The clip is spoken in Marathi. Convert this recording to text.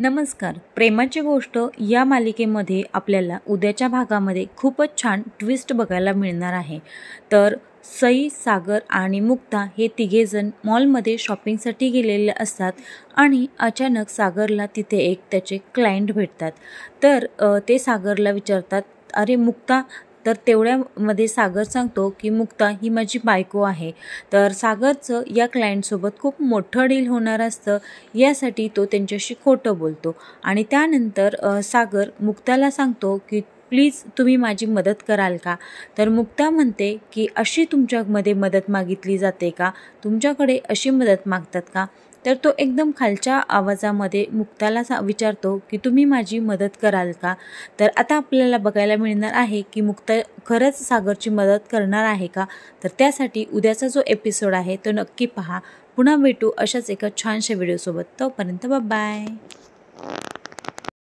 नमस्कार प्रेमाची गोष्ट या मालिकेमध्ये आपल्याला उद्याच्या भागामध्ये खूपच छान ट्विस्ट बघायला मिळणार आहे तर सई सागर आणि मुक्ता हे तिघेजण मॉलमध्ये शॉपिंगसाठी गेलेले असतात आणि अचानक सागरला तिथे एक त्याचे क्लायंट भेटतात तर ते सागरला विचारतात अरे मुक्ता तर तेवढ्यामध्ये सागर सांगतो की मुक्ता ही माझी बायको आहे तर सागरचं या क्लायंटसोबत खूप मोठं डील होणार असतं यासाठी तो त्यांच्याशी खोटं बोलतो आणि त्यानंतर सागर मुक्ताला सांगतो की प्लीज तुम्ही माझी मदत कराल का तर मुक्ता म्हणते की अशी तुमच्यामध्ये मदत मागितली जाते का तुमच्याकडे अशी मदत मागतात का तर तो एकदम खालच्या आवाजामध्ये मुक्ताला सा विचारतो की तुम्ही माझी मदत कराल का तर आता आपल्याला बघायला मिळणार आहे की मुक्ता खरंच सागरची मदत करणार आहे का तर त्यासाठी उद्याचा जो एपिसोड आहे तो नक्की पहा पुन्हा भेटू अशाच एका छानशा व्हिडिओसोबत तोपर्यंत बाय